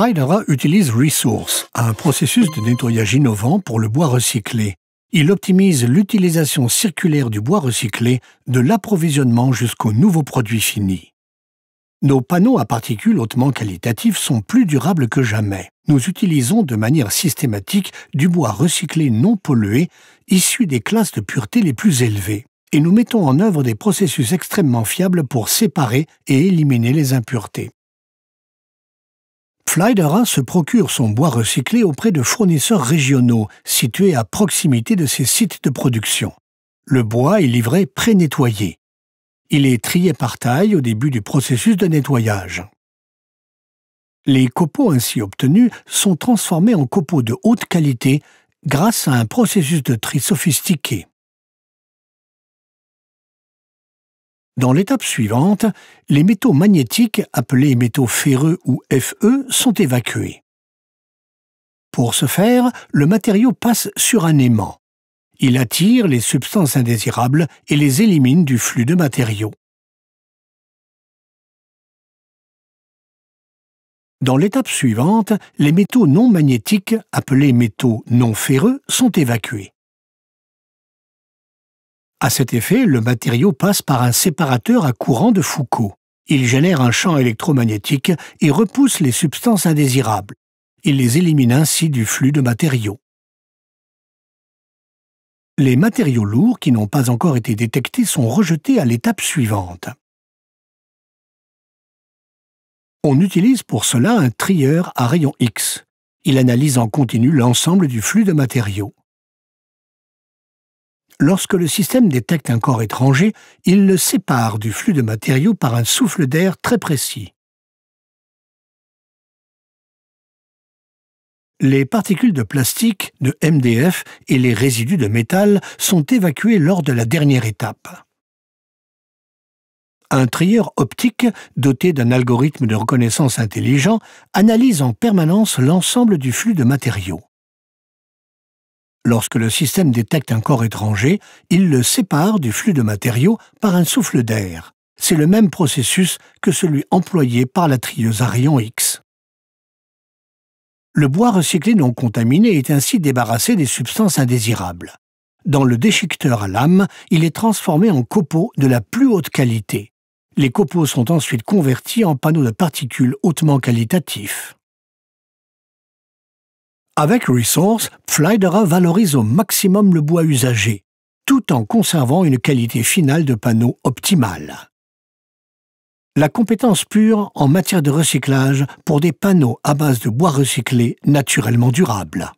Schleidera utilise Resource, un processus de nettoyage innovant pour le bois recyclé. Il optimise l'utilisation circulaire du bois recyclé de l'approvisionnement jusqu'aux nouveaux produits finis. Nos panneaux à particules hautement qualitatifs sont plus durables que jamais. Nous utilisons de manière systématique du bois recyclé non pollué, issu des classes de pureté les plus élevées, et nous mettons en œuvre des processus extrêmement fiables pour séparer et éliminer les impuretés. Fleidera hein, se procure son bois recyclé auprès de fournisseurs régionaux situés à proximité de ses sites de production. Le bois est livré pré-nettoyé. Il est trié par taille au début du processus de nettoyage. Les copeaux ainsi obtenus sont transformés en copeaux de haute qualité grâce à un processus de tri sophistiqué. Dans l'étape suivante, les métaux magnétiques, appelés métaux ferreux ou FE, sont évacués. Pour ce faire, le matériau passe sur un aimant. Il attire les substances indésirables et les élimine du flux de matériaux. Dans l'étape suivante, les métaux non magnétiques, appelés métaux non ferreux, sont évacués. À cet effet, le matériau passe par un séparateur à courant de Foucault. Il génère un champ électromagnétique et repousse les substances indésirables. Il les élimine ainsi du flux de matériaux. Les matériaux lourds qui n'ont pas encore été détectés sont rejetés à l'étape suivante. On utilise pour cela un trieur à rayon X. Il analyse en continu l'ensemble du flux de matériaux. Lorsque le système détecte un corps étranger, il le sépare du flux de matériaux par un souffle d'air très précis. Les particules de plastique, de MDF et les résidus de métal sont évacués lors de la dernière étape. Un trieur optique doté d'un algorithme de reconnaissance intelligent analyse en permanence l'ensemble du flux de matériaux. Lorsque le système détecte un corps étranger, il le sépare du flux de matériaux par un souffle d'air. C'est le même processus que celui employé par la trieuse à X. Le bois recyclé non contaminé est ainsi débarrassé des substances indésirables. Dans le déchiqueteur à lame, il est transformé en copeaux de la plus haute qualité. Les copeaux sont ensuite convertis en panneaux de particules hautement qualitatifs. Avec Resource, Flydera valorise au maximum le bois usagé, tout en conservant une qualité finale de panneau optimale. La compétence pure en matière de recyclage pour des panneaux à base de bois recyclé naturellement durable.